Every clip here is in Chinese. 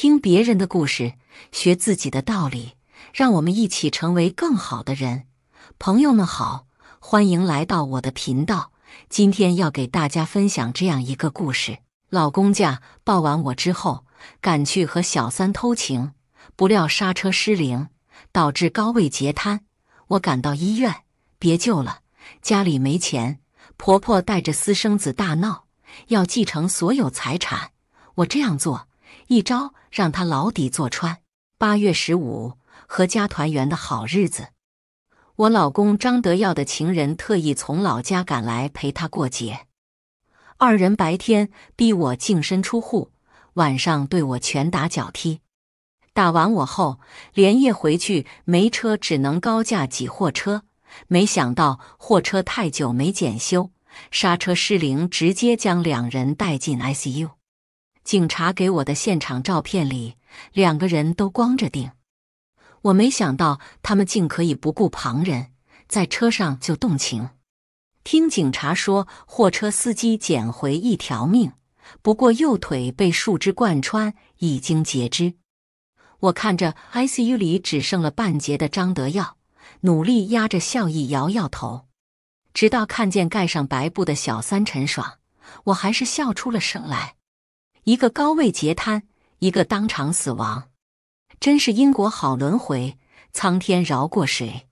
听别人的故事，学自己的道理，让我们一起成为更好的人。朋友们好，欢迎来到我的频道。今天要给大家分享这样一个故事：老公家抱完我之后，赶去和小三偷情，不料刹车失灵，导致高位截瘫。我赶到医院，别救了，家里没钱。婆婆带着私生子大闹，要继承所有财产。我这样做。一招让他牢底坐穿。八月十五合家团圆的好日子，我老公张德耀的情人特意从老家赶来陪他过节。二人白天逼我净身出户，晚上对我拳打脚踢。打完我后，连夜回去，没车只能高价挤货车。没想到货车太久没检修，刹车失灵，直接将两人带进 ICU。警察给我的现场照片里，两个人都光着腚。我没想到他们竟可以不顾旁人，在车上就动情。听警察说，货车司机捡回一条命，不过右腿被树枝贯穿，已经截肢。我看着 ICU 里只剩了半截的张德耀，努力压着笑意摇摇头，直到看见盖上白布的小三陈爽，我还是笑出了声来。一个高位截瘫，一个当场死亡，真是因果好轮回，苍天饶过谁？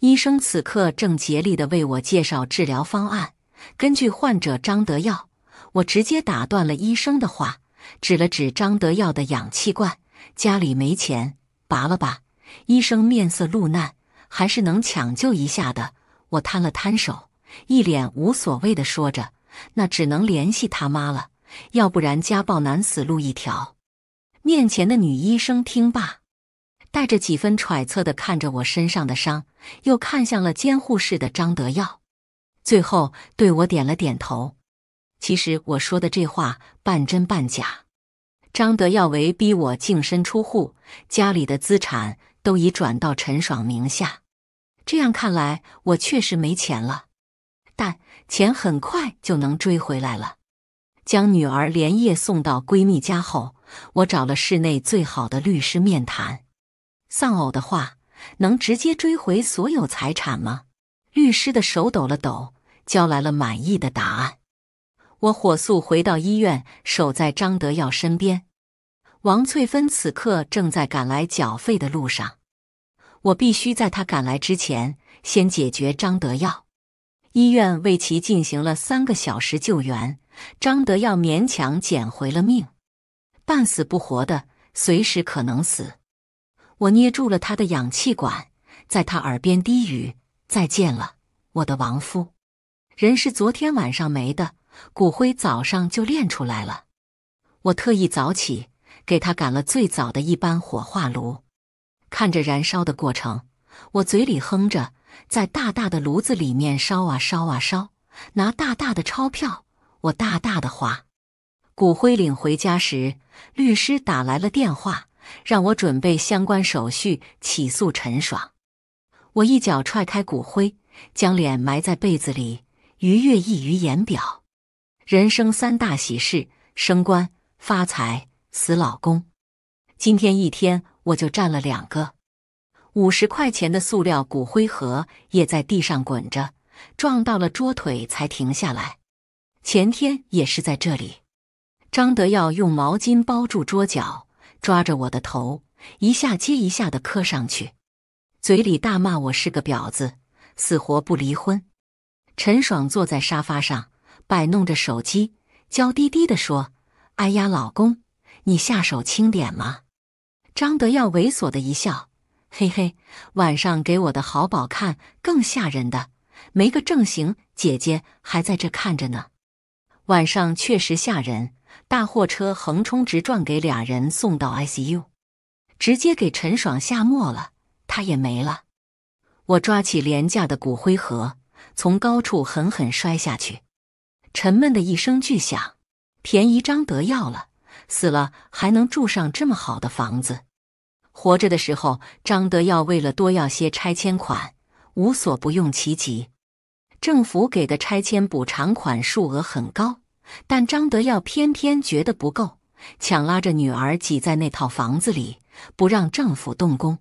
医生此刻正竭力的为我介绍治疗方案，根据患者张德耀，我直接打断了医生的话，指了指张德耀的氧气罐，家里没钱，拔了吧。医生面色露难，还是能抢救一下的。我摊了摊手，一脸无所谓的说着，那只能联系他妈了。要不然，家暴男死路一条。面前的女医生听罢，带着几分揣测的看着我身上的伤，又看向了监护室的张德耀，最后对我点了点头。其实我说的这话半真半假。张德耀为逼我净身出户，家里的资产都已转到陈爽名下。这样看来，我确实没钱了，但钱很快就能追回来了。将女儿连夜送到闺蜜家后，我找了市内最好的律师面谈。丧偶的话，能直接追回所有财产吗？律师的手抖了抖，交来了满意的答案。我火速回到医院，守在张德耀身边。王翠芬此刻正在赶来缴费的路上，我必须在她赶来之前先解决张德耀。医院为其进行了三个小时救援。张德耀勉强捡回了命，半死不活的，随时可能死。我捏住了他的氧气管，在他耳边低语：“再见了，我的亡夫。”人是昨天晚上没的，骨灰早上就炼出来了。我特意早起给他赶了最早的一班火化炉，看着燃烧的过程，我嘴里哼着，在大大的炉子里面烧啊烧啊烧，拿大大的钞票。我大大的花。骨灰领回家时，律师打来了电话，让我准备相关手续起诉陈爽。我一脚踹开骨灰，将脸埋在被子里，愉悦溢于言表。人生三大喜事：升官、发财、死老公。今天一天，我就占了两个。五十块钱的塑料骨灰盒也在地上滚着，撞到了桌腿才停下来。前天也是在这里，张德耀用毛巾包住桌角，抓着我的头，一下接一下的磕上去，嘴里大骂我是个婊子，死活不离婚。陈爽坐在沙发上，摆弄着手机，娇滴滴地说：“哎呀，老公，你下手轻点嘛。”张德耀猥琐的一笑，嘿嘿，晚上给我的好宝看更吓人的，没个正形，姐姐还在这看着呢。晚上确实吓人，大货车横冲直撞，给俩人送到 ICU，直接给陈爽下没了，他也没了。我抓起廉价的骨灰盒，从高处狠狠摔下去，沉闷的一声巨响。便宜张德耀了，死了还能住上这么好的房子。活着的时候，张德耀为了多要些拆迁款，无所不用其极。政府给的拆迁补偿款数额很高，但张德耀偏偏觉得不够，强拉着女儿挤在那套房子里，不让政府动工。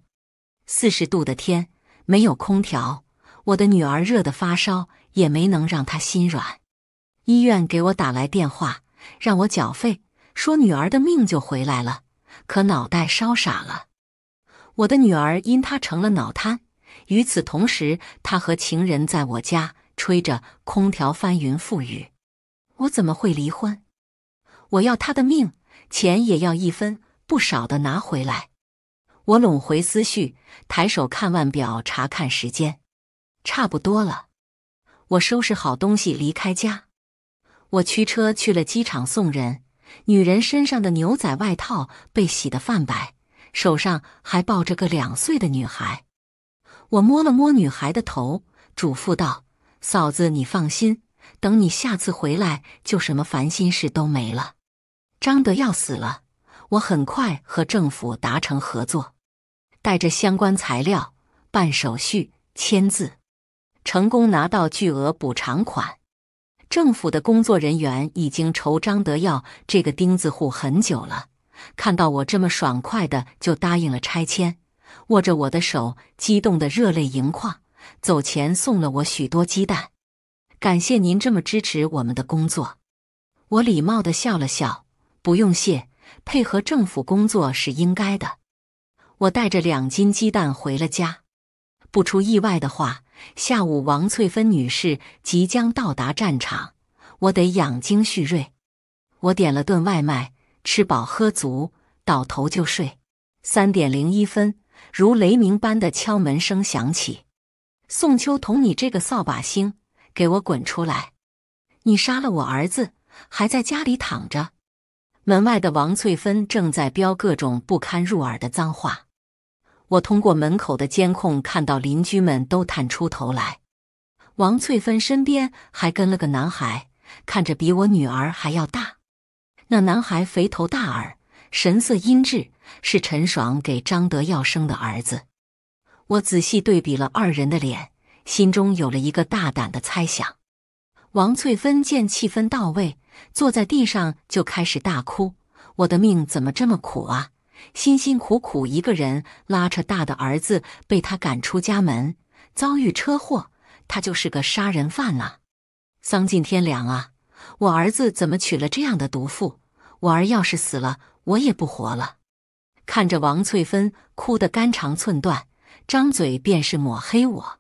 四十度的天，没有空调，我的女儿热得发烧，也没能让她心软。医院给我打来电话，让我缴费，说女儿的命就回来了，可脑袋烧傻了。我的女儿因她成了脑瘫。与此同时，她和情人在我家。吹着空调，翻云覆雨，我怎么会离婚？我要他的命，钱也要一分不少的拿回来。我拢回思绪，抬手看腕表，查看时间，差不多了。我收拾好东西，离开家。我驱车去了机场送人。女人身上的牛仔外套被洗得泛白，手上还抱着个两岁的女孩。我摸了摸女孩的头，嘱咐道。嫂子，你放心，等你下次回来，就什么烦心事都没了。张德耀死了，我很快和政府达成合作，带着相关材料办手续、签字，成功拿到巨额补偿款。政府的工作人员已经愁张德耀这个钉子户很久了，看到我这么爽快的就答应了拆迁，握着我的手，激动得热泪盈眶。走前送了我许多鸡蛋，感谢您这么支持我们的工作。我礼貌地笑了笑，不用谢，配合政府工作是应该的。我带着两斤鸡蛋回了家。不出意外的话，下午王翠芬女士即将到达战场，我得养精蓄锐。我点了顿外卖，吃饱喝足，倒头就睡。三点零一分，如雷鸣般的敲门声响起。宋秋桐，你这个扫把星，给我滚出来！你杀了我儿子，还在家里躺着。门外的王翠芬正在飙各种不堪入耳的脏话。我通过门口的监控看到，邻居们都探出头来。王翠芬身边还跟了个男孩，看着比我女儿还要大。那男孩肥头大耳，神色阴鸷，是陈爽给张德耀生的儿子。我仔细对比了二人的脸，心中有了一个大胆的猜想。王翠芬见气氛到位，坐在地上就开始大哭：“我的命怎么这么苦啊！辛辛苦苦一个人拉扯大的儿子被他赶出家门，遭遇车祸，他就是个杀人犯呐。丧尽天良啊！我儿子怎么娶了这样的毒妇？我儿要是死了，我也不活了！”看着王翠芬哭得肝肠寸断。张嘴便是抹黑我，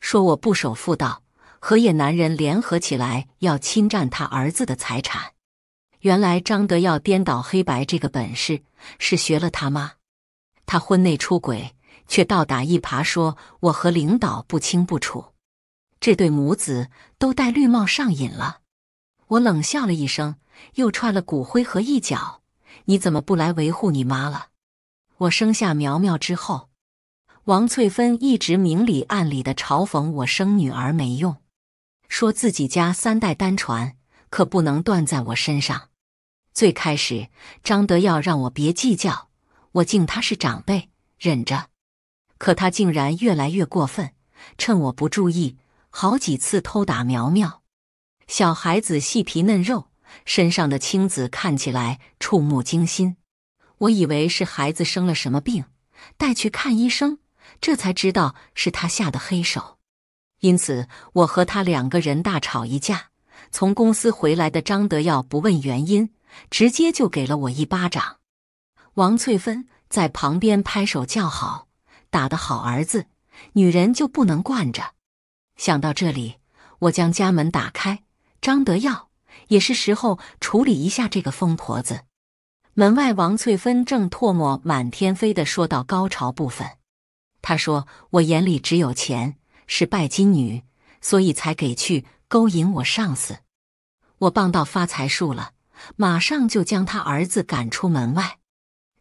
说我不守妇道，和野男人联合起来要侵占他儿子的财产。原来张德耀颠倒黑白这个本事是学了他妈，他婚内出轨却倒打一耙说我和领导不清不楚。这对母子都戴绿帽上瘾了。我冷笑了一声，又踹了骨灰盒一脚。你怎么不来维护你妈了？我生下苗苗之后。王翠芬一直明里暗里的嘲讽我生女儿没用，说自己家三代单传，可不能断在我身上。最开始张德耀让我别计较，我敬他是长辈，忍着。可他竟然越来越过分，趁我不注意，好几次偷打苗苗。小孩子细皮嫩肉，身上的青紫看起来触目惊心。我以为是孩子生了什么病，带去看医生。这才知道是他下的黑手，因此我和他两个人大吵一架。从公司回来的张德耀不问原因，直接就给了我一巴掌。王翠芬在旁边拍手叫好：“打得好，儿子，女人就不能惯着。”想到这里，我将家门打开。张德耀也是时候处理一下这个疯婆子。门外，王翠芬正唾沫满天飞的说到高潮部分。他说：“我眼里只有钱，是拜金女，所以才给去勾引我上司。我傍到发财树了，马上就将他儿子赶出门外。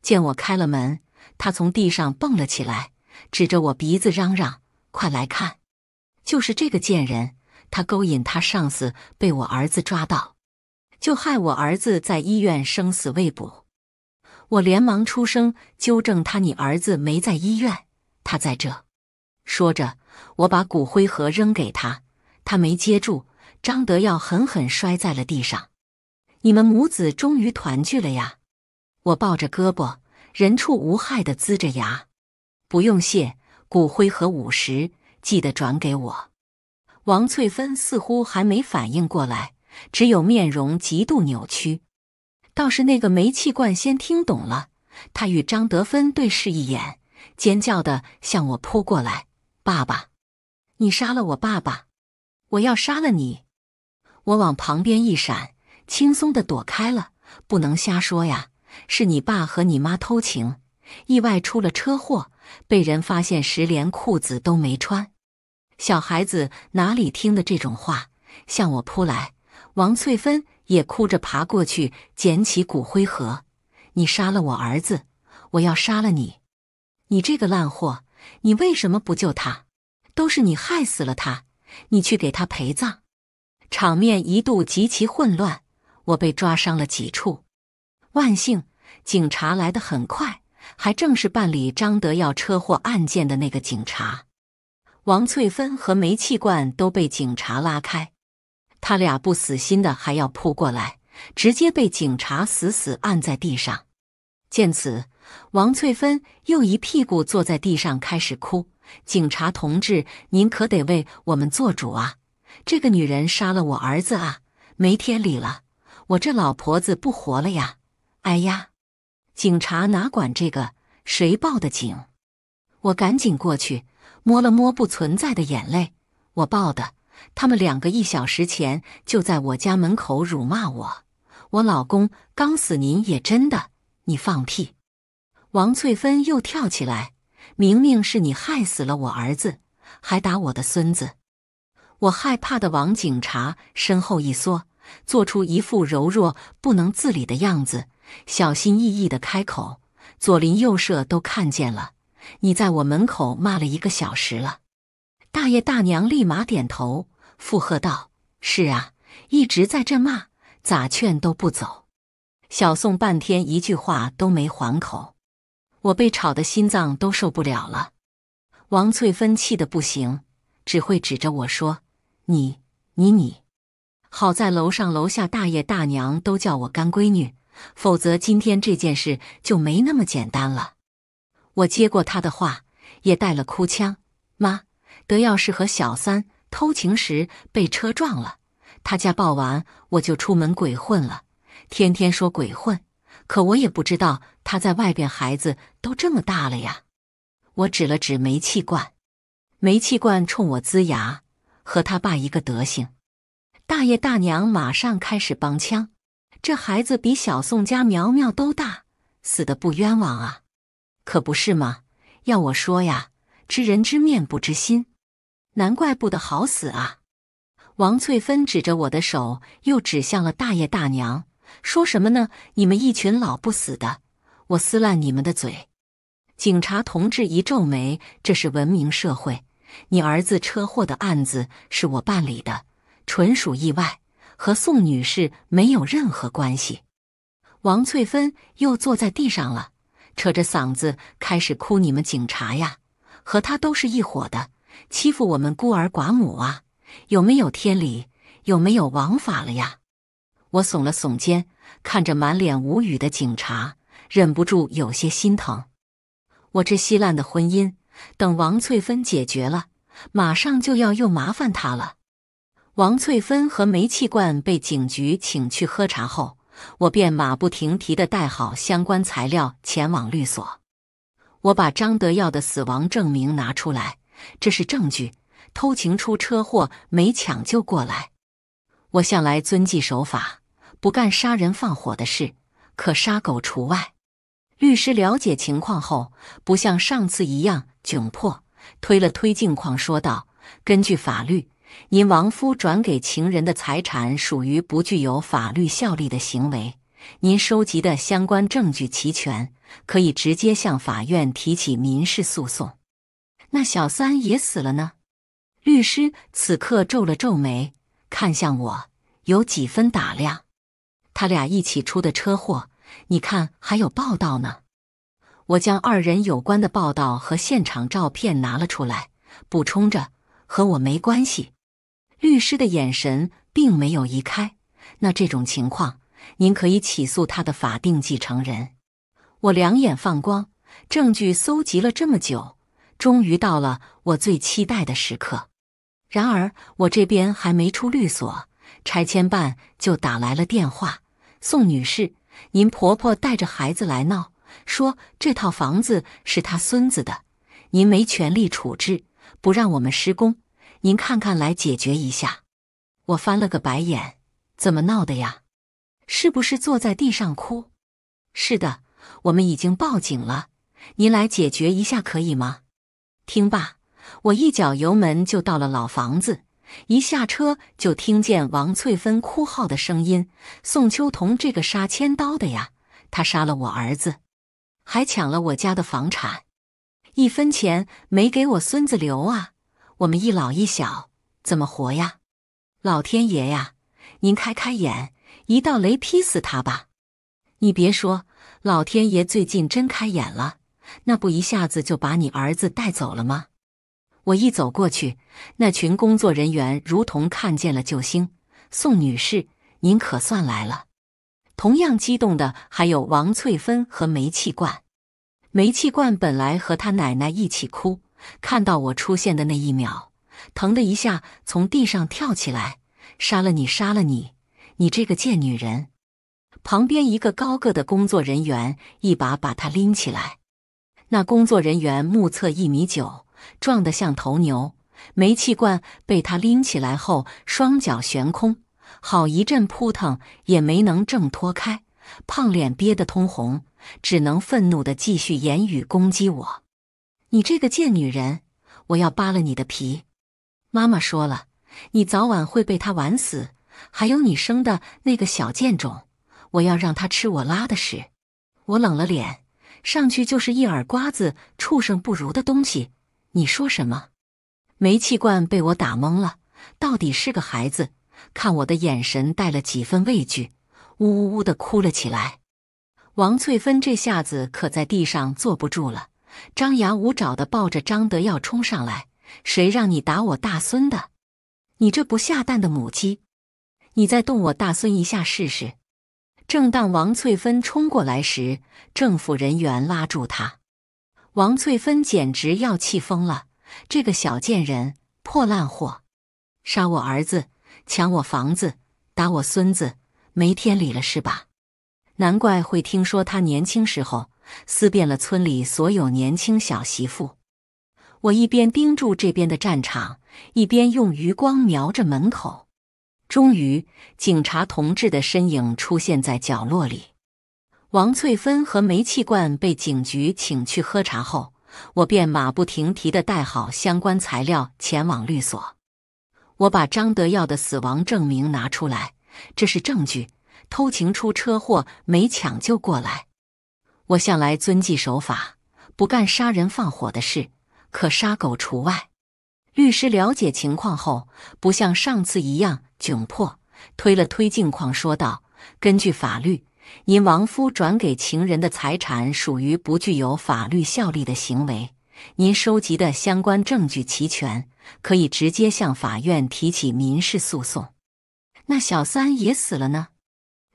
见我开了门，他从地上蹦了起来，指着我鼻子嚷嚷：‘快来看，就是这个贱人，他勾引他上司，被我儿子抓到，就害我儿子在医院生死未卜。’我连忙出声纠正他：‘你儿子没在医院。’他在这，说着，我把骨灰盒扔给他，他没接住，张德耀狠狠摔在了地上。你们母子终于团聚了呀！我抱着胳膊，人畜无害的呲着牙。不用谢，骨灰盒五十，记得转给我。王翠芬似乎还没反应过来，只有面容极度扭曲。倒是那个煤气罐先听懂了，他与张德芬对视一眼。尖叫的向我扑过来，爸爸，你杀了我爸爸，我要杀了你！我往旁边一闪，轻松的躲开了。不能瞎说呀，是你爸和你妈偷情，意外出了车祸，被人发现时连裤子都没穿。小孩子哪里听的这种话？向我扑来，王翠芬也哭着爬过去捡起骨灰盒。你杀了我儿子，我要杀了你！你这个烂货！你为什么不救他？都是你害死了他！你去给他陪葬！场面一度极其混乱，我被抓伤了几处。万幸，警察来得很快，还正是办理张德耀车祸案件的那个警察。王翠芬和煤气罐都被警察拉开，他俩不死心的还要扑过来，直接被警察死死按在地上。见此，王翠芬又一屁股坐在地上，开始哭。警察同志，您可得为我们做主啊！这个女人杀了我儿子啊，没天理了！我这老婆子不活了呀！哎呀，警察哪管这个？谁报的警？我赶紧过去摸了摸不存在的眼泪。我报的。他们两个一小时前就在我家门口辱骂我。我老公刚死，您也真的？你放屁！王翠芬又跳起来：“明明是你害死了我儿子，还打我的孙子！我害怕的，往警察身后一缩，做出一副柔弱不能自理的样子，小心翼翼的开口：‘左邻右舍都看见了，你在我门口骂了一个小时了。’大爷大娘立马点头附和道：‘是啊，一直在这骂，咋劝都不走。’小宋半天一句话都没还口。”我被吵的心脏都受不了了，王翠芬气得不行，只会指着我说：“你你你！”好在楼上楼下大爷大娘都叫我干闺女，否则今天这件事就没那么简单了。我接过她的话，也带了哭腔：“妈，德要是和小三偷情时被车撞了，他家报完我就出门鬼混了，天天说鬼混，可我也不知道。”他在外边，孩子都这么大了呀！我指了指煤气罐，煤气罐冲我呲牙，和他爸一个德行。大爷大娘马上开始帮腔：“这孩子比小宋家苗苗都大，死的不冤枉啊！可不是吗？要我说呀，知人知面不知心，难怪不得好死啊！”王翠芬指着我的手，又指向了大爷大娘，说什么呢？你们一群老不死的！我撕烂你们的嘴！警察同志一皱眉：“这是文明社会，你儿子车祸的案子是我办理的，纯属意外，和宋女士没有任何关系。”王翠芬又坐在地上了，扯着嗓子开始哭：“你们警察呀，和他都是一伙的，欺负我们孤儿寡母啊！有没有天理？有没有王法了呀？”我耸了耸肩，看着满脸无语的警察。忍不住有些心疼，我这稀烂的婚姻，等王翠芬解决了，马上就要又麻烦她了。王翠芬和煤气罐被警局请去喝茶后，我便马不停蹄地带好相关材料前往律所。我把张德耀的死亡证明拿出来，这是证据。偷情出车祸没抢救过来，我向来遵纪守法，不干杀人放火的事，可杀狗除外。律师了解情况后，不像上次一样窘迫，推了推镜框，说道：“根据法律，您亡夫转给情人的财产属于不具有法律效力的行为。您收集的相关证据齐全，可以直接向法院提起民事诉讼。”那小三也死了呢？律师此刻皱了皱眉，看向我，有几分打量。他俩一起出的车祸。你看，还有报道呢。我将二人有关的报道和现场照片拿了出来，补充着，和我没关系。律师的眼神并没有移开。那这种情况，您可以起诉他的法定继承人。我两眼放光，证据搜集了这么久，终于到了我最期待的时刻。然而，我这边还没出律所，拆迁办就打来了电话，宋女士。您婆婆带着孩子来闹，说这套房子是她孙子的，您没权利处置，不让我们施工。您看看来解决一下。我翻了个白眼，怎么闹的呀？是不是坐在地上哭？是的，我们已经报警了，您来解决一下可以吗？听罢，我一脚油门就到了老房子。一下车就听见王翠芬哭号的声音。宋秋桐这个杀千刀的呀，他杀了我儿子，还抢了我家的房产，一分钱没给我孙子留啊！我们一老一小怎么活呀？老天爷呀，您开开眼，一道雷劈死他吧！你别说，老天爷最近真开眼了，那不一下子就把你儿子带走了吗？我一走过去，那群工作人员如同看见了救星。宋女士，您可算来了。同样激动的还有王翠芬和煤气罐。煤气罐本来和他奶奶一起哭，看到我出现的那一秒，疼的一下从地上跳起来：“杀了你，杀了你，你这个贱女人！”旁边一个高个的工作人员一把把他拎起来。那工作人员目测一米九。壮得像头牛，煤气罐被他拎起来后，双脚悬空，好一阵扑腾也没能挣脱开。胖脸憋得通红，只能愤怒地继续言语攻击我：“你这个贱女人，我要扒了你的皮！”妈妈说了，你早晚会被他玩死。还有你生的那个小贱种，我要让他吃我拉的屎。我冷了脸，上去就是一耳瓜子，畜生不如的东西。你说什么？煤气罐被我打懵了，到底是个孩子，看我的眼神带了几分畏惧，呜呜呜的哭了起来。王翠芬这下子可在地上坐不住了，张牙舞爪的抱着张德耀冲上来。谁让你打我大孙的？你这不下蛋的母鸡，你再动我大孙一下试试！正当王翠芬冲过来时，政府人员拉住他。王翠芬简直要气疯了！这个小贱人、破烂货，杀我儿子，抢我房子，打我孙子，没天理了是吧？难怪会听说他年轻时候撕遍了村里所有年轻小媳妇。我一边盯住这边的战场，一边用余光瞄着门口。终于，警察同志的身影出现在角落里。王翠芬和煤气罐被警局请去喝茶后，我便马不停蹄地带好相关材料前往律所。我把张德耀的死亡证明拿出来，这是证据。偷情出车祸没抢救过来，我向来遵纪守法，不干杀人放火的事，可杀狗除外。律师了解情况后，不像上次一样窘迫，推了推镜框，说道：“根据法律。”您亡夫转给情人的财产属于不具有法律效力的行为。您收集的相关证据齐全，可以直接向法院提起民事诉讼。那小三也死了呢？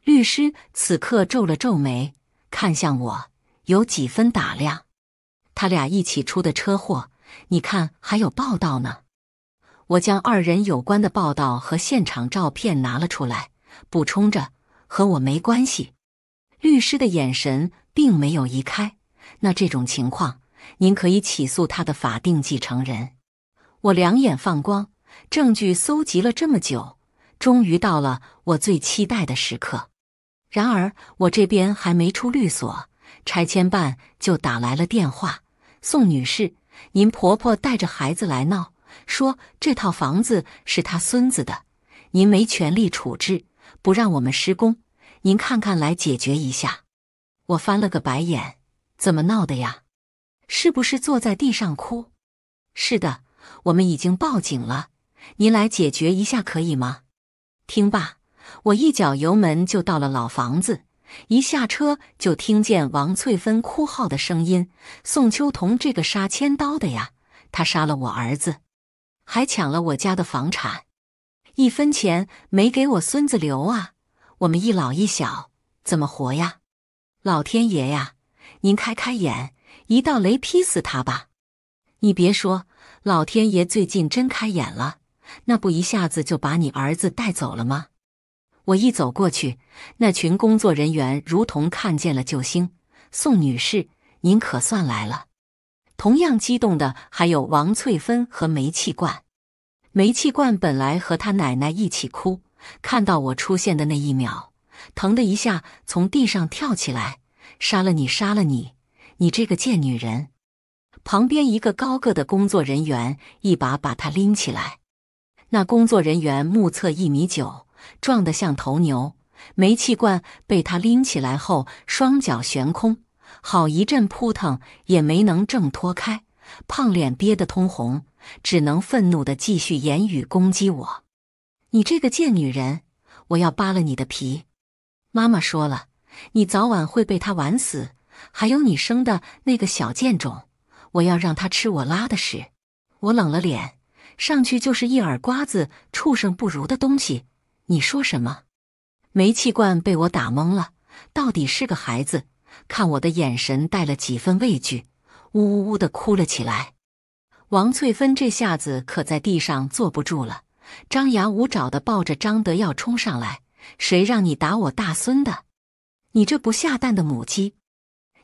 律师此刻皱了皱眉，看向我，有几分打量。他俩一起出的车祸，你看还有报道呢。我将二人有关的报道和现场照片拿了出来，补充着，和我没关系。律师的眼神并没有移开。那这种情况，您可以起诉他的法定继承人。我两眼放光，证据搜集了这么久，终于到了我最期待的时刻。然而，我这边还没出律所，拆迁办就打来了电话：“宋女士，您婆婆带着孩子来闹，说这套房子是她孙子的，您没权利处置，不让我们施工。”您看看，来解决一下。我翻了个白眼，怎么闹的呀？是不是坐在地上哭？是的，我们已经报警了，您来解决一下可以吗？听罢，我一脚油门就到了老房子，一下车就听见王翠芬哭号的声音。宋秋桐这个杀千刀的呀，他杀了我儿子，还抢了我家的房产，一分钱没给我孙子留啊！我们一老一小怎么活呀？老天爷呀，您开开眼，一道雷劈死他吧！你别说，老天爷最近真开眼了，那不一下子就把你儿子带走了吗？我一走过去，那群工作人员如同看见了救星。宋女士，您可算来了。同样激动的还有王翠芬和煤气罐。煤气罐本来和他奶奶一起哭。看到我出现的那一秒，疼的一下从地上跳起来，杀了你，杀了你，你这个贱女人！旁边一个高个的工作人员一把把她拎起来，那工作人员目测一米九，壮得像头牛。煤气罐被他拎起来后，双脚悬空，好一阵扑腾也没能挣脱开。胖脸憋得通红，只能愤怒地继续言语攻击我。你这个贱女人，我要扒了你的皮！妈妈说了，你早晚会被他玩死。还有你生的那个小贱种，我要让他吃我拉的屎！我冷了脸，上去就是一耳瓜子，畜生不如的东西！你说什么？煤气罐被我打懵了，到底是个孩子，看我的眼神带了几分畏惧，呜呜呜的哭了起来。王翠芬这下子可在地上坐不住了。张牙舞爪的抱着张德要冲上来，谁让你打我大孙的？你这不下蛋的母鸡，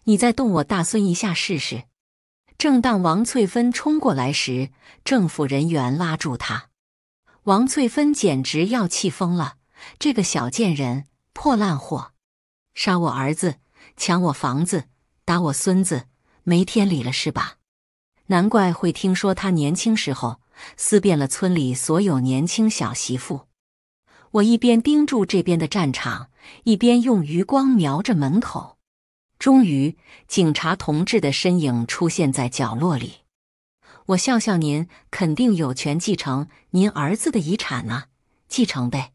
你再动我大孙一下试试！正当王翠芬冲过来时，政府人员拉住她。王翠芬简直要气疯了，这个小贱人，破烂货，杀我儿子，抢我房子，打我孙子，没天理了是吧？难怪会听说他年轻时候。思遍了村里所有年轻小媳妇，我一边盯住这边的战场，一边用余光瞄着门口。终于，警察同志的身影出现在角落里。我笑笑：“您肯定有权继承您儿子的遗产呢？继承呗。”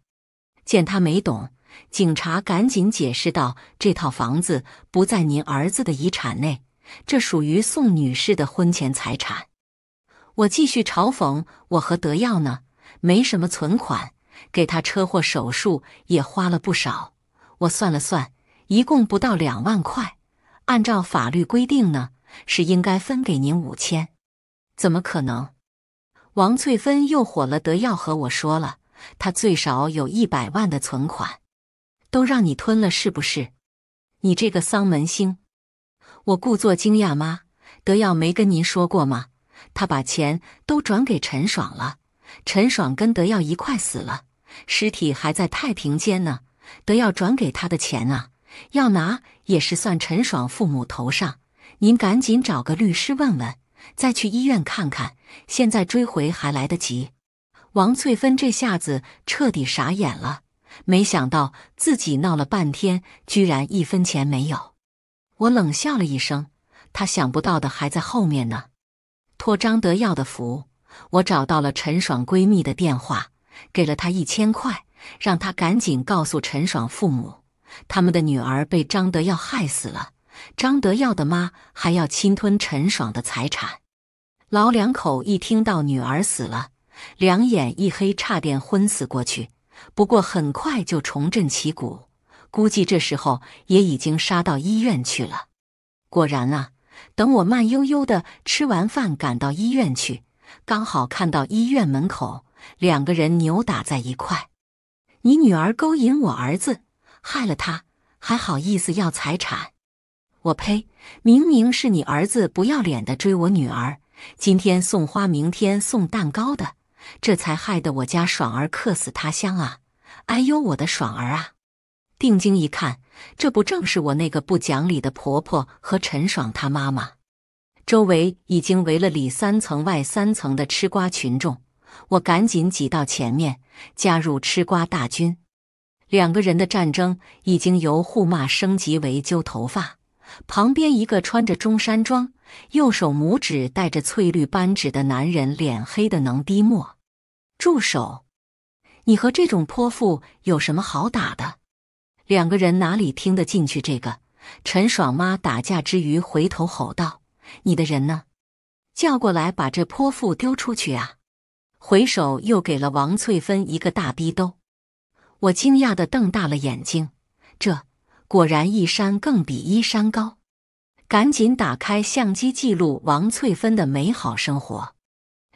见他没懂，警察赶紧解释道：“这套房子不在您儿子的遗产内，这属于宋女士的婚前财产。”我继续嘲讽：“我和德耀呢，没什么存款，给他车祸手术也花了不少。我算了算，一共不到两万块。按照法律规定呢，是应该分给您五千。怎么可能？”王翠芬又火了：“德耀和我说了，他最少有一百万的存款，都让你吞了，是不是？你这个丧门星！”我故作惊讶：“妈，德耀没跟您说过吗？”他把钱都转给陈爽了，陈爽跟德耀一块死了，尸体还在太平间呢。德耀转给他的钱啊，要拿也是算陈爽父母头上。您赶紧找个律师问问，再去医院看看，现在追回还来得及。王翠芬这下子彻底傻眼了，没想到自己闹了半天，居然一分钱没有。我冷笑了一声，他想不到的还在后面呢。托张德耀的福，我找到了陈爽闺蜜的电话，给了她一千块，让她赶紧告诉陈爽父母，他们的女儿被张德耀害死了，张德耀的妈还要侵吞陈爽的财产。老两口一听到女儿死了，两眼一黑，差点昏死过去，不过很快就重振旗鼓，估计这时候也已经杀到医院去了。果然啊。等我慢悠悠的吃完饭赶到医院去，刚好看到医院门口两个人扭打在一块。你女儿勾引我儿子，害了他，还好意思要财产？我呸！明明是你儿子不要脸的追我女儿，今天送花，明天送蛋糕的，这才害得我家爽儿客死他乡啊！哎呦，我的爽儿啊！定睛一看，这不正是我那个不讲理的婆婆和陈爽她妈妈？周围已经围了里三层外三层的吃瓜群众，我赶紧挤到前面，加入吃瓜大军。两个人的战争已经由互骂升级为揪头发。旁边一个穿着中山装、右手拇指带着翠绿扳指的男人，脸黑的能滴墨。住手！你和这种泼妇有什么好打的？两个人哪里听得进去？这个陈爽妈打架之余回头吼道：“你的人呢？叫过来把这泼妇丢出去啊！”回首又给了王翠芬一个大逼兜。我惊讶的瞪大了眼睛，这果然一山更比一山高。赶紧打开相机记录王翠芬的美好生活。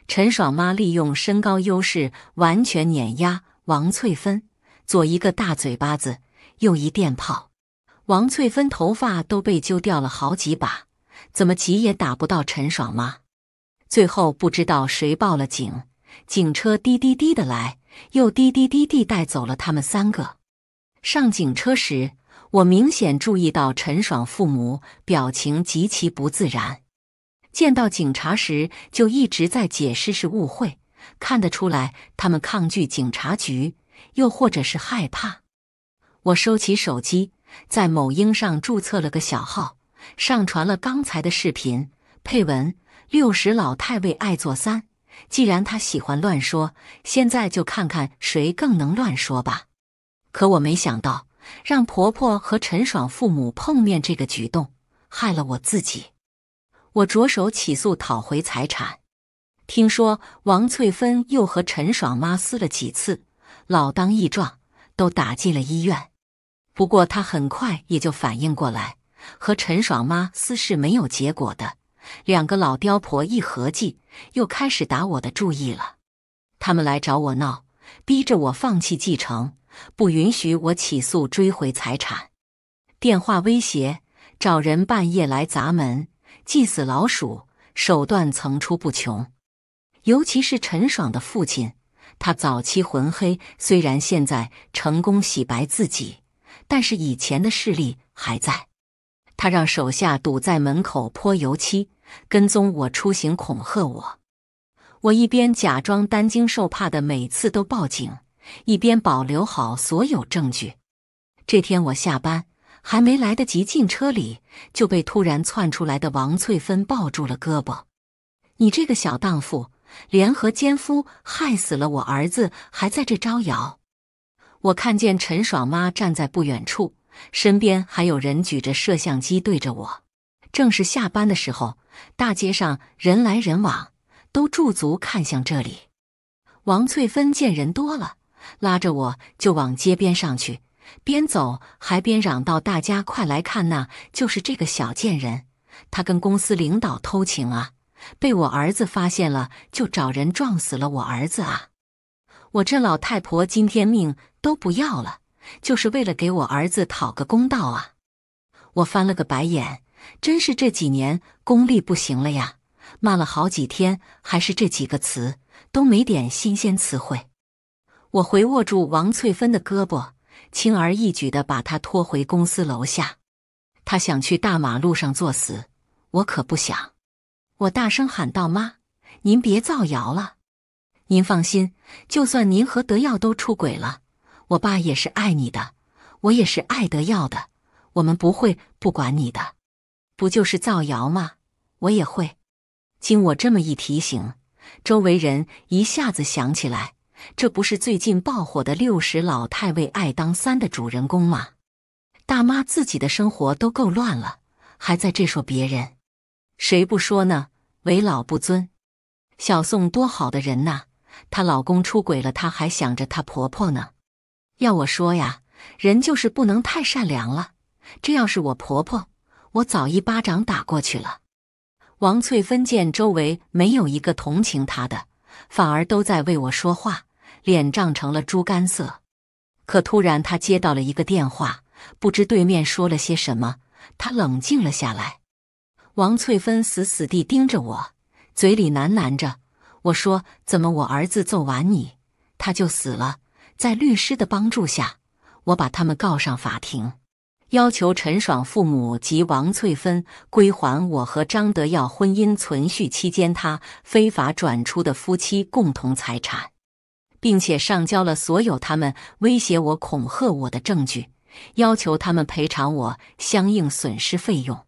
陈爽妈利用身高优势完全碾压王翠芬，左一个大嘴巴子。又一电炮，王翠芬头发都被揪掉了好几把，怎么急也打不到陈爽妈。最后不知道谁报了警，警车滴滴滴的来，又滴滴滴滴带走了他们三个。上警车时，我明显注意到陈爽父母表情极其不自然。见到警察时，就一直在解释是误会，看得出来他们抗拒警察局，又或者是害怕。我收起手机，在某音上注册了个小号，上传了刚才的视频，配文：“六十老太为爱做三。”既然他喜欢乱说，现在就看看谁更能乱说吧。可我没想到，让婆婆和陈爽父母碰面这个举动，害了我自己。我着手起诉，讨回财产。听说王翠芬又和陈爽妈撕了几次，老当益壮，都打进了医院。不过他很快也就反应过来，和陈爽妈私事没有结果的，两个老刁婆一合计，又开始打我的注意了。他们来找我闹，逼着我放弃继承，不允许我起诉追回财产，电话威胁，找人半夜来砸门，祭死老鼠，手段层出不穷。尤其是陈爽的父亲，他早期浑黑，虽然现在成功洗白自己。但是以前的势力还在，他让手下堵在门口泼油漆，跟踪我出行，恐吓我。我一边假装担惊受怕的，每次都报警，一边保留好所有证据。这天我下班还没来得及进车里，就被突然窜出来的王翠芬抱住了胳膊。你这个小荡妇，联合奸夫害死了我儿子，还在这招摇。我看见陈爽妈站在不远处，身边还有人举着摄像机对着我。正是下班的时候，大街上人来人往，都驻足看向这里。王翠芬见人多了，拉着我就往街边上去，边走还边嚷道：“大家快来看，呐，就是这个小贱人，他跟公司领导偷情啊！被我儿子发现了，就找人撞死了我儿子啊！我这老太婆今天命……”都不要了，就是为了给我儿子讨个公道啊！我翻了个白眼，真是这几年功力不行了呀！骂了好几天，还是这几个词，都没点新鲜词汇。我回握住王翠芬的胳膊，轻而易举地把她拖回公司楼下。她想去大马路上作死，我可不想。我大声喊道：“妈，您别造谣了！您放心，就算您和德耀都出轨了。”我爸也是爱你的，我也是爱得要的，我们不会不管你的。不就是造谣吗？我也会。经我这么一提醒，周围人一下子想起来，这不是最近爆火的六十老太为爱当三的主人公吗？大妈自己的生活都够乱了，还在这说别人，谁不说呢？为老不尊。小宋多好的人呐，她老公出轨了，她还想着她婆婆呢。要我说呀，人就是不能太善良了。这要是我婆婆，我早一巴掌打过去了。王翠芬见周围没有一个同情她的，反而都在为我说话，脸涨成了猪肝色。可突然她接到了一个电话，不知对面说了些什么，她冷静了下来。王翠芬死死地盯着我，嘴里喃喃着：“我说，怎么我儿子揍完你，他就死了？”在律师的帮助下，我把他们告上法庭，要求陈爽父母及王翠芬归还我和张德耀婚姻存续期间他非法转出的夫妻共同财产，并且上交了所有他们威胁我、恐吓我的证据，要求他们赔偿我相应损失费用。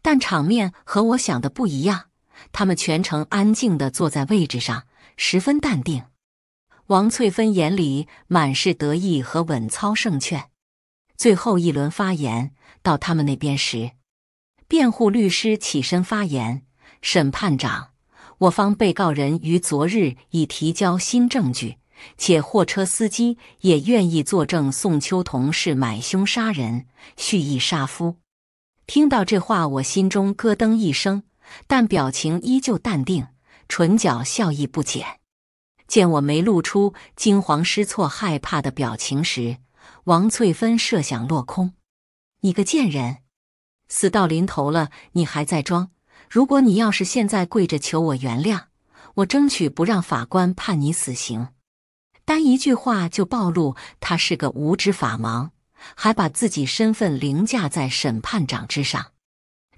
但场面和我想的不一样，他们全程安静的坐在位置上，十分淡定。王翠芬眼里满是得意和稳操胜券。最后一轮发言到他们那边时，辩护律师起身发言：“审判长，我方被告人于昨日已提交新证据，且货车司机也愿意作证宋秋桐是买凶杀人、蓄意杀夫。”听到这话，我心中咯噔一声，但表情依旧淡定，唇角笑意不减。见我没露出惊慌失措、害怕的表情时，王翠芬设想落空。你个贱人，死到临头了，你还在装！如果你要是现在跪着求我原谅，我争取不让法官判你死刑。单一句话就暴露他是个无知法盲，还把自己身份凌驾在审判长之上。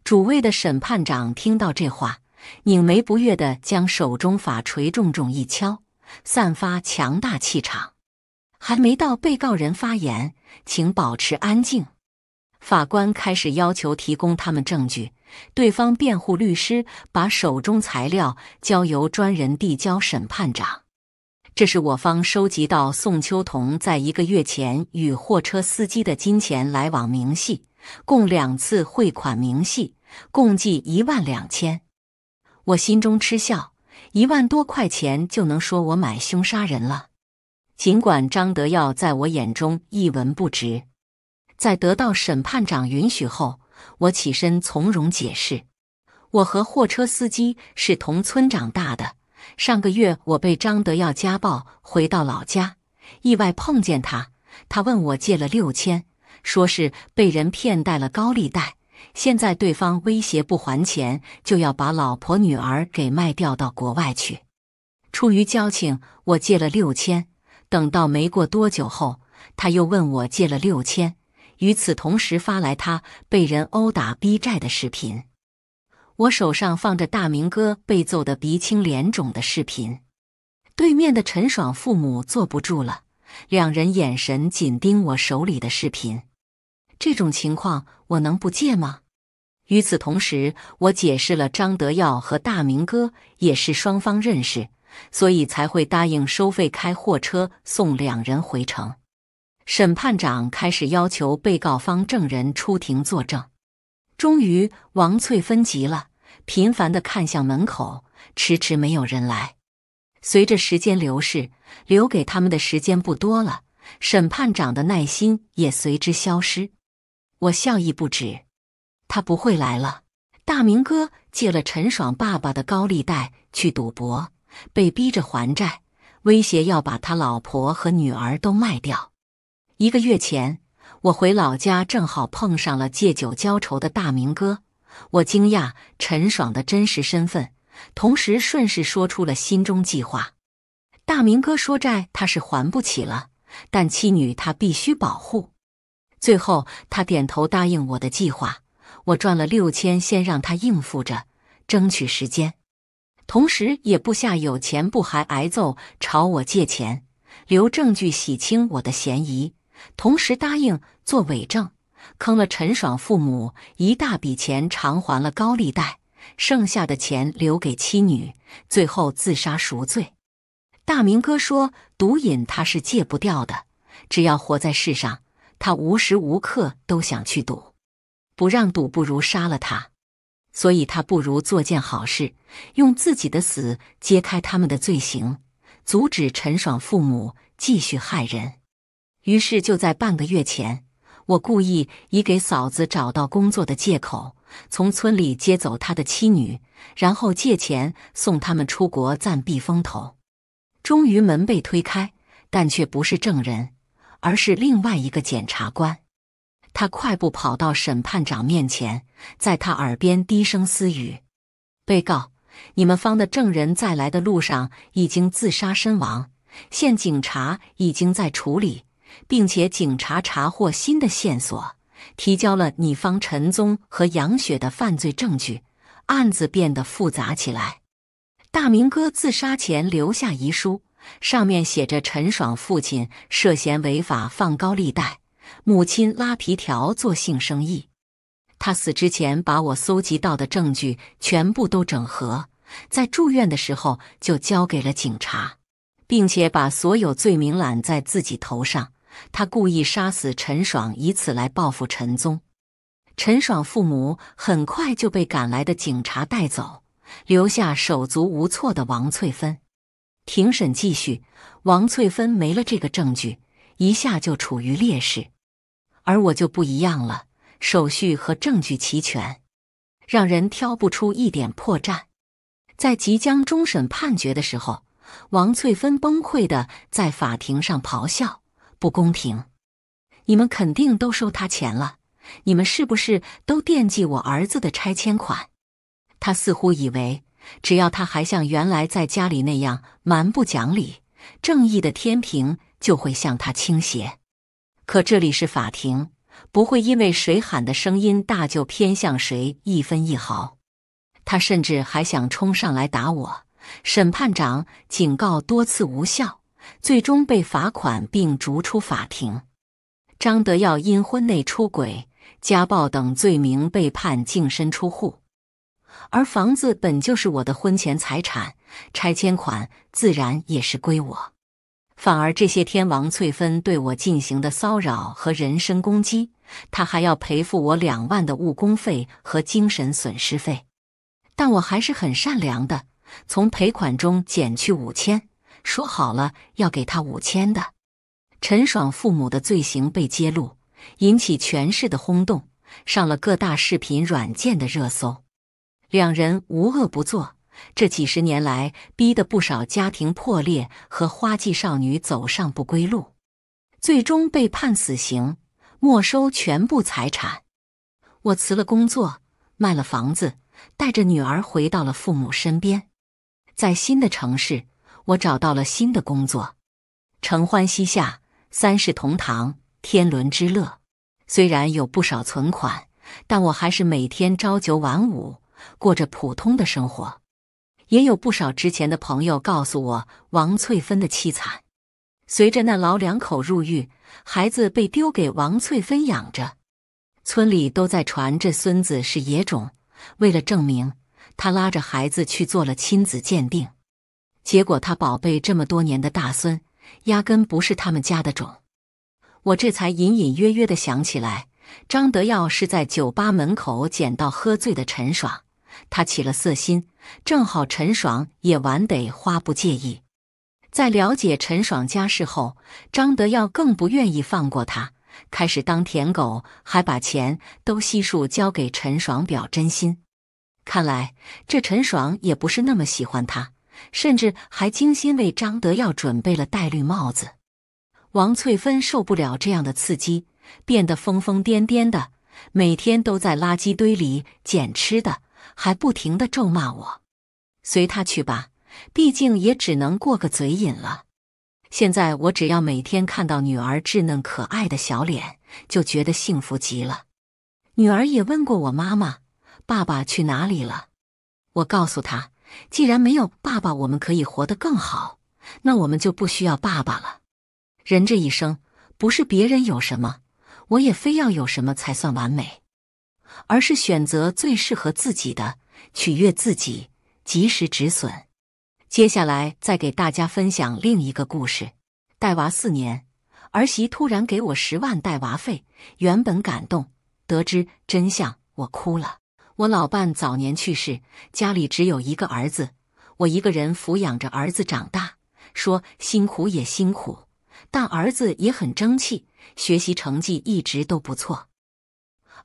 主位的审判长听到这话，拧眉不悦地将手中法锤重重一敲。散发强大气场，还没到被告人发言，请保持安静。法官开始要求提供他们证据。对方辩护律师把手中材料交由专人递交审判长。这是我方收集到宋秋桐在一个月前与货车司机的金钱来往明细，共两次汇款明细，共计一万两千。我心中嗤笑。一万多块钱就能说我买凶杀人了，尽管张德耀在我眼中一文不值，在得到审判长允许后，我起身从容解释：我和货车司机是同村长大的，上个月我被张德耀家暴，回到老家，意外碰见他，他问我借了六千，说是被人骗贷了高利贷。现在对方威胁不还钱，就要把老婆女儿给卖掉到国外去。出于交情，我借了六千。等到没过多久后，他又问我借了六千。与此同时，发来他被人殴打逼债的视频。我手上放着大明哥被揍得鼻青脸肿的视频。对面的陈爽父母坐不住了，两人眼神紧盯我手里的视频。这种情况我能不借吗？与此同时，我解释了张德耀和大明哥也是双方认识，所以才会答应收费开货车送两人回城。审判长开始要求被告方证人出庭作证。终于，王翠芬急了，频繁的看向门口，迟迟没有人来。随着时间流逝，留给他们的时间不多了，审判长的耐心也随之消失。我笑意不止，他不会来了。大明哥借了陈爽爸爸的高利贷去赌博，被逼着还债，威胁要把他老婆和女儿都卖掉。一个月前，我回老家正好碰上了借酒浇愁的大明哥。我惊讶陈爽的真实身份，同时顺势说出了心中计划。大明哥说债他是还不起了，但妻女他必须保护。最后，他点头答应我的计划。我赚了六千，先让他应付着，争取时间。同时，也不下有钱不还挨揍，朝我借钱，留证据洗清我的嫌疑。同时答应做伪证，坑了陈爽父母一大笔钱，偿还了高利贷，剩下的钱留给妻女。最后自杀赎罪。大明哥说，毒瘾他是戒不掉的，只要活在世上。他无时无刻都想去赌，不让赌不如杀了他，所以他不如做件好事，用自己的死揭开他们的罪行，阻止陈爽父母继续害人。于是就在半个月前，我故意以给嫂子找到工作的借口，从村里接走他的妻女，然后借钱送他们出国暂避风头。终于门被推开，但却不是证人。而是另外一个检察官，他快步跑到审判长面前，在他耳边低声私语：“被告，你们方的证人在来的路上已经自杀身亡，现警察已经在处理，并且警察查获新的线索，提交了你方陈宗和杨雪的犯罪证据，案子变得复杂起来。大明哥自杀前留下遗书。”上面写着：“陈爽父亲涉嫌违法放高利贷，母亲拉皮条做性生意。”他死之前把我搜集到的证据全部都整合，在住院的时候就交给了警察，并且把所有罪名揽在自己头上。他故意杀死陈爽，以此来报复陈宗。陈爽父母很快就被赶来的警察带走，留下手足无措的王翠芬。庭审继续，王翠芬没了这个证据，一下就处于劣势，而我就不一样了，手续和证据齐全，让人挑不出一点破绽。在即将终审判决的时候，王翠芬崩溃的在法庭上咆哮：“不公平！你们肯定都收他钱了，你们是不是都惦记我儿子的拆迁款？”他似乎以为。只要他还像原来在家里那样蛮不讲理，正义的天平就会向他倾斜。可这里是法庭，不会因为谁喊的声音大就偏向谁一分一毫。他甚至还想冲上来打我。审判长警告多次无效，最终被罚款并逐出法庭。张德耀因婚内出轨、家暴等罪名被判净身出户。而房子本就是我的婚前财产，拆迁款自然也是归我。反而这些天王翠芬对我进行的骚扰和人身攻击，她还要赔付我两万的误工费和精神损失费。但我还是很善良的，从赔款中减去五千，说好了要给他五千的。陈爽父母的罪行被揭露，引起全市的轰动，上了各大视频软件的热搜。两人无恶不作，这几十年来逼得不少家庭破裂和花季少女走上不归路，最终被判死刑，没收全部财产。我辞了工作，卖了房子，带着女儿回到了父母身边。在新的城市，我找到了新的工作，承欢膝下，三世同堂，天伦之乐。虽然有不少存款，但我还是每天朝九晚五。过着普通的生活，也有不少之前的朋友告诉我王翠芬的凄惨。随着那老两口入狱，孩子被丢给王翠芬养着，村里都在传这孙子是野种。为了证明，他拉着孩子去做了亲子鉴定，结果他宝贝这么多年的大孙压根不是他们家的种。我这才隐隐约约的想起来，张德耀是在酒吧门口捡到喝醉的陈爽。他起了色心，正好陈爽也玩得花，不介意。在了解陈爽家事后，张德耀更不愿意放过他，开始当舔狗，还把钱都悉数交给陈爽表真心。看来这陈爽也不是那么喜欢他，甚至还精心为张德耀准备了戴绿帽子。王翠芬受不了这样的刺激，变得疯疯癫癫的，每天都在垃圾堆里捡吃的。还不停的咒骂我，随他去吧，毕竟也只能过个嘴瘾了。现在我只要每天看到女儿稚嫩可爱的小脸，就觉得幸福极了。女儿也问过我妈妈：“爸爸去哪里了？”我告诉她：“既然没有爸爸，我们可以活得更好，那我们就不需要爸爸了。人这一生，不是别人有什么，我也非要有什么才算完美。”而是选择最适合自己的，取悦自己，及时止损。接下来再给大家分享另一个故事：带娃四年，儿媳突然给我十万带娃费，原本感动，得知真相我哭了。我老伴早年去世，家里只有一个儿子，我一个人抚养着儿子长大，说辛苦也辛苦，但儿子也很争气，学习成绩一直都不错。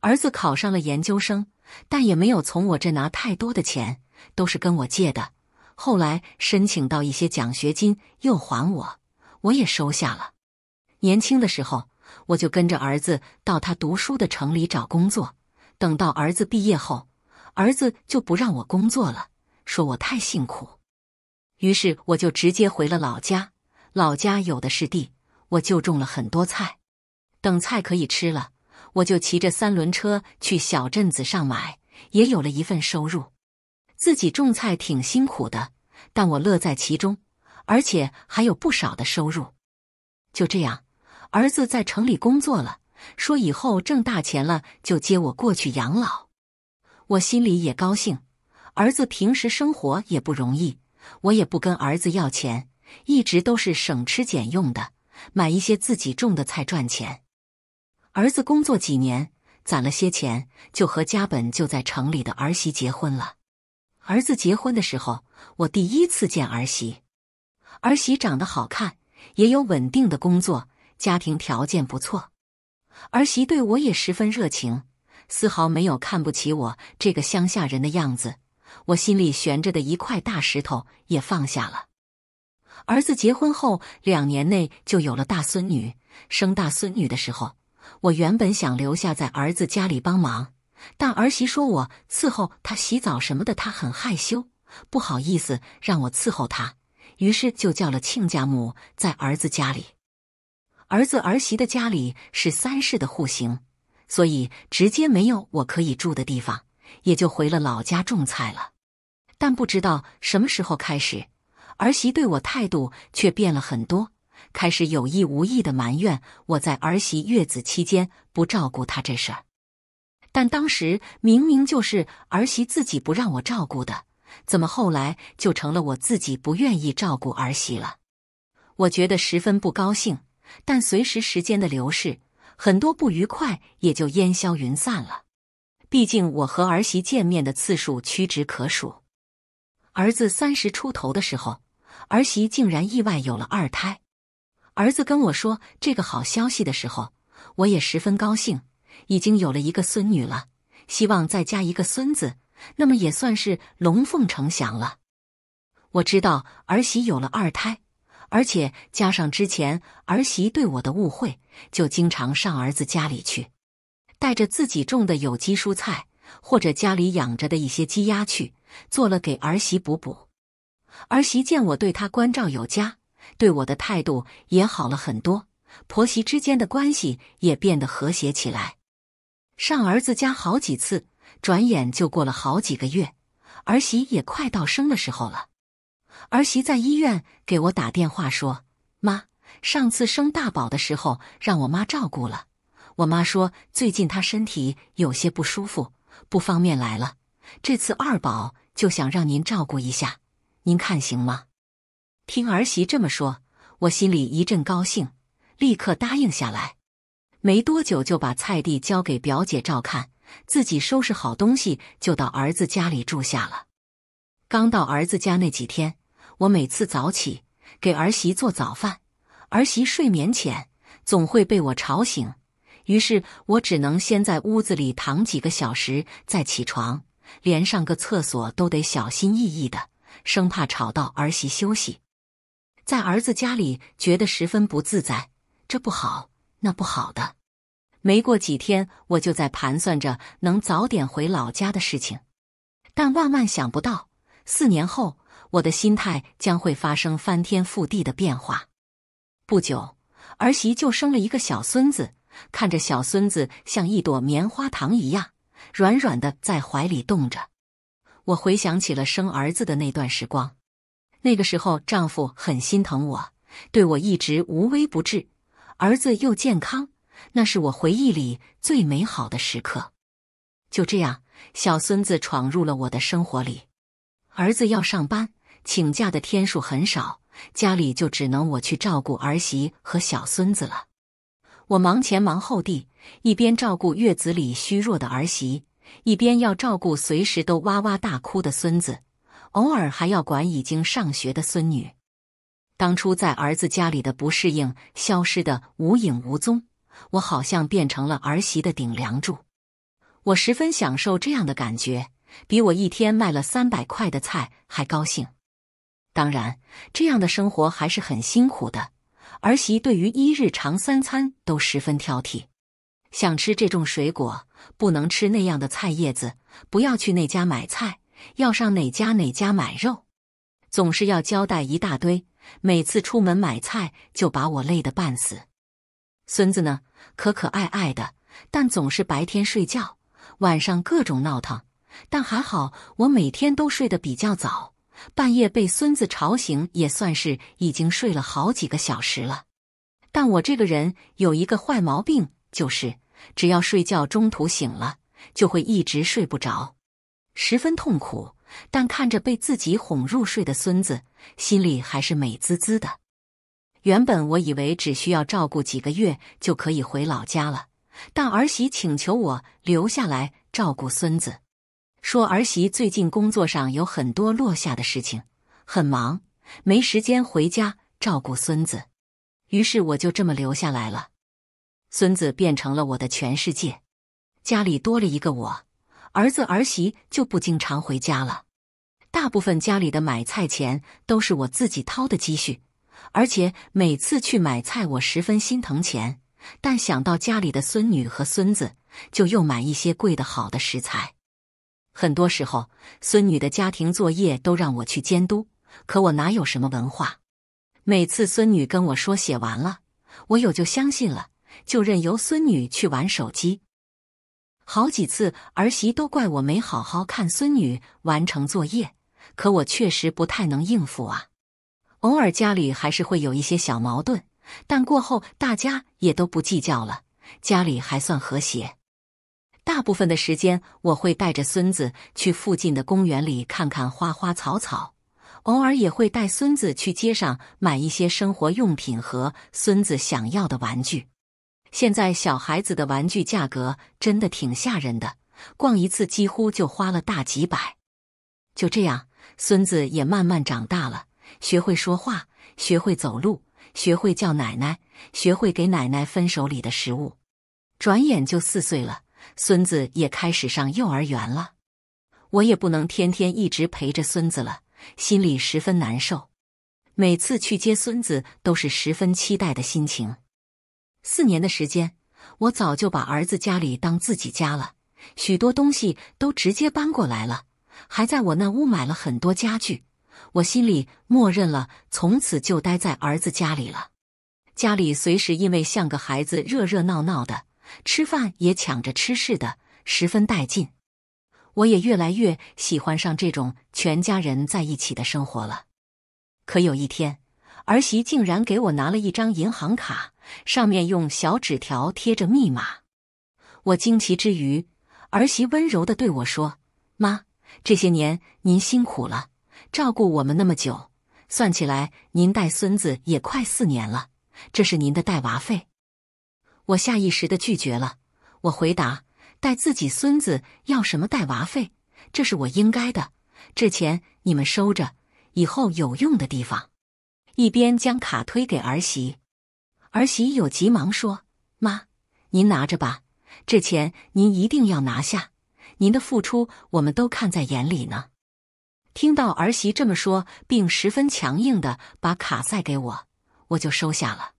儿子考上了研究生，但也没有从我这拿太多的钱，都是跟我借的。后来申请到一些奖学金，又还我，我也收下了。年轻的时候，我就跟着儿子到他读书的城里找工作。等到儿子毕业后，儿子就不让我工作了，说我太辛苦。于是我就直接回了老家，老家有的是地，我就种了很多菜，等菜可以吃了。我就骑着三轮车去小镇子上买，也有了一份收入。自己种菜挺辛苦的，但我乐在其中，而且还有不少的收入。就这样，儿子在城里工作了，说以后挣大钱了就接我过去养老。我心里也高兴。儿子平时生活也不容易，我也不跟儿子要钱，一直都是省吃俭用的，买一些自己种的菜赚钱。儿子工作几年，攒了些钱，就和家本就在城里的儿媳结婚了。儿子结婚的时候，我第一次见儿媳。儿媳长得好看，也有稳定的工作，家庭条件不错。儿媳对我也十分热情，丝毫没有看不起我这个乡下人的样子。我心里悬着的一块大石头也放下了。儿子结婚后两年内就有了大孙女，生大孙女的时候。我原本想留下在儿子家里帮忙，但儿媳说我伺候他洗澡什么的，他很害羞，不好意思让我伺候他，于是就叫了亲家母在儿子家里。儿子儿媳的家里是三室的户型，所以直接没有我可以住的地方，也就回了老家种菜了。但不知道什么时候开始，儿媳对我态度却变了很多。开始有意无意的埋怨我在儿媳月子期间不照顾她这事儿，但当时明明就是儿媳自己不让我照顾的，怎么后来就成了我自己不愿意照顾儿媳了？我觉得十分不高兴，但随时时间的流逝，很多不愉快也就烟消云散了。毕竟我和儿媳见面的次数屈指可数。儿子三十出头的时候，儿媳竟然意外有了二胎。儿子跟我说这个好消息的时候，我也十分高兴，已经有了一个孙女了，希望再加一个孙子，那么也算是龙凤呈祥了。我知道儿媳有了二胎，而且加上之前儿媳对我的误会，就经常上儿子家里去，带着自己种的有机蔬菜或者家里养着的一些鸡鸭去做了给儿媳补补。儿媳见我对她关照有加。对我的态度也好了很多，婆媳之间的关系也变得和谐起来。上儿子家好几次，转眼就过了好几个月，儿媳也快到生的时候了。儿媳在医院给我打电话说：“妈，上次生大宝的时候让我妈照顾了，我妈说最近她身体有些不舒服，不方便来了。这次二宝就想让您照顾一下，您看行吗？”听儿媳这么说，我心里一阵高兴，立刻答应下来。没多久就把菜地交给表姐照看，自己收拾好东西就到儿子家里住下了。刚到儿子家那几天，我每次早起给儿媳做早饭，儿媳睡眠浅，总会被我吵醒，于是我只能先在屋子里躺几个小时再起床，连上个厕所都得小心翼翼的，生怕吵到儿媳休息。在儿子家里觉得十分不自在，这不好，那不好的。没过几天，我就在盘算着能早点回老家的事情。但万万想不到，四年后我的心态将会发生翻天覆地的变化。不久，儿媳就生了一个小孙子，看着小孙子像一朵棉花糖一样软软的在怀里冻着，我回想起了生儿子的那段时光。那个时候，丈夫很心疼我，对我一直无微不至。儿子又健康，那是我回忆里最美好的时刻。就这样，小孙子闯入了我的生活里。儿子要上班，请假的天数很少，家里就只能我去照顾儿媳和小孙子了。我忙前忙后地，一边照顾月子里虚弱的儿媳，一边要照顾随时都哇哇大哭的孙子。偶尔还要管已经上学的孙女，当初在儿子家里的不适应消失的无影无踪，我好像变成了儿媳的顶梁柱，我十分享受这样的感觉，比我一天卖了三百块的菜还高兴。当然，这样的生活还是很辛苦的。儿媳对于一日常三餐都十分挑剔，想吃这种水果，不能吃那样的菜叶子，不要去那家买菜。要上哪家哪家买肉，总是要交代一大堆。每次出门买菜就把我累得半死。孙子呢，可可爱爱的，但总是白天睡觉，晚上各种闹腾。但还好，我每天都睡得比较早，半夜被孙子吵醒，也算是已经睡了好几个小时了。但我这个人有一个坏毛病，就是只要睡觉中途醒了，就会一直睡不着。十分痛苦，但看着被自己哄入睡的孙子，心里还是美滋滋的。原本我以为只需要照顾几个月就可以回老家了，但儿媳请求我留下来照顾孙子，说儿媳最近工作上有很多落下的事情，很忙，没时间回家照顾孙子。于是我就这么留下来了。孙子变成了我的全世界，家里多了一个我。儿子儿媳就不经常回家了，大部分家里的买菜钱都是我自己掏的积蓄，而且每次去买菜我十分心疼钱，但想到家里的孙女和孙子，就又买一些贵的好的食材。很多时候，孙女的家庭作业都让我去监督，可我哪有什么文化？每次孙女跟我说写完了，我有就相信了，就任由孙女去玩手机。好几次儿媳都怪我没好好看孙女完成作业，可我确实不太能应付啊。偶尔家里还是会有一些小矛盾，但过后大家也都不计较了，家里还算和谐。大部分的时间，我会带着孙子去附近的公园里看看花花草草，偶尔也会带孙子去街上买一些生活用品和孙子想要的玩具。现在小孩子的玩具价格真的挺吓人的，逛一次几乎就花了大几百。就这样，孙子也慢慢长大了，学会说话，学会走路，学会叫奶奶，学会给奶奶分手里的食物。转眼就四岁了，孙子也开始上幼儿园了。我也不能天天一直陪着孙子了，心里十分难受。每次去接孙子，都是十分期待的心情。四年的时间，我早就把儿子家里当自己家了，许多东西都直接搬过来了，还在我那屋买了很多家具。我心里默认了，从此就待在儿子家里了。家里随时因为像个孩子，热热闹闹的，吃饭也抢着吃似的，十分带劲。我也越来越喜欢上这种全家人在一起的生活了。可有一天，儿媳竟然给我拿了一张银行卡，上面用小纸条贴着密码。我惊奇之余，儿媳温柔的对我说：“妈，这些年您辛苦了，照顾我们那么久，算起来您带孙子也快四年了。这是您的带娃费。”我下意识的拒绝了，我回答：“带自己孙子要什么带娃费？这是我应该的。这钱你们收着，以后有用的地方。”一边将卡推给儿媳，儿媳又急忙说：“妈，您拿着吧，这钱您一定要拿下。您的付出我们都看在眼里呢。”听到儿媳这么说，并十分强硬的把卡塞给我，我就收下了。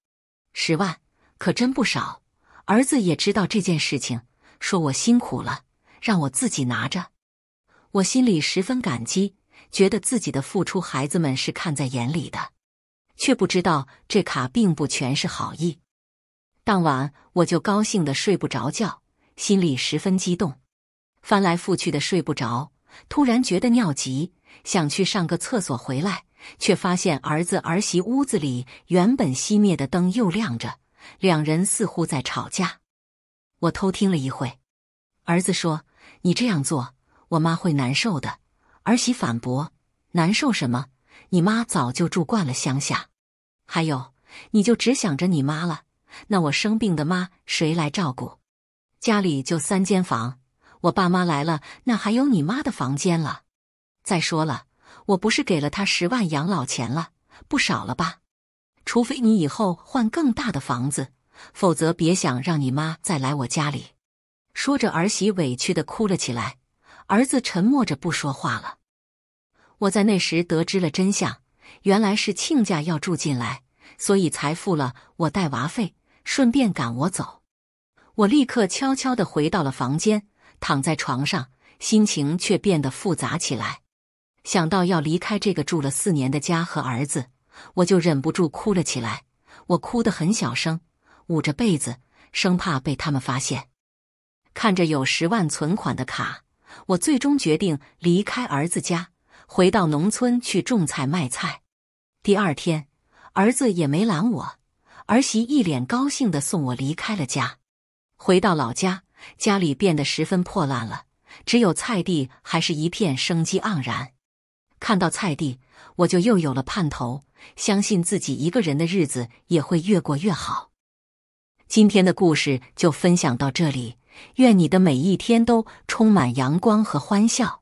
十万可真不少。儿子也知道这件事情，说我辛苦了，让我自己拿着。我心里十分感激，觉得自己的付出孩子们是看在眼里的。却不知道这卡并不全是好意。当晚我就高兴的睡不着觉，心里十分激动，翻来覆去的睡不着。突然觉得尿急，想去上个厕所，回来却发现儿子儿媳屋子里原本熄灭的灯又亮着，两人似乎在吵架。我偷听了一会，儿子说：“你这样做，我妈会难受的。”儿媳反驳：“难受什么？”你妈早就住惯了乡下，还有，你就只想着你妈了，那我生病的妈谁来照顾？家里就三间房，我爸妈来了，那还有你妈的房间了。再说了，我不是给了他十万养老钱了，不少了吧？除非你以后换更大的房子，否则别想让你妈再来我家里。说着，儿媳委屈的哭了起来，儿子沉默着不说话了。我在那时得知了真相，原来是亲家要住进来，所以才付了我带娃费，顺便赶我走。我立刻悄悄地回到了房间，躺在床上，心情却变得复杂起来。想到要离开这个住了四年的家和儿子，我就忍不住哭了起来。我哭得很小声，捂着被子，生怕被他们发现。看着有十万存款的卡，我最终决定离开儿子家。回到农村去种菜卖菜，第二天儿子也没拦我，儿媳一脸高兴的送我离开了家。回到老家，家里变得十分破烂了，只有菜地还是一片生机盎然。看到菜地，我就又有了盼头，相信自己一个人的日子也会越过越好。今天的故事就分享到这里，愿你的每一天都充满阳光和欢笑。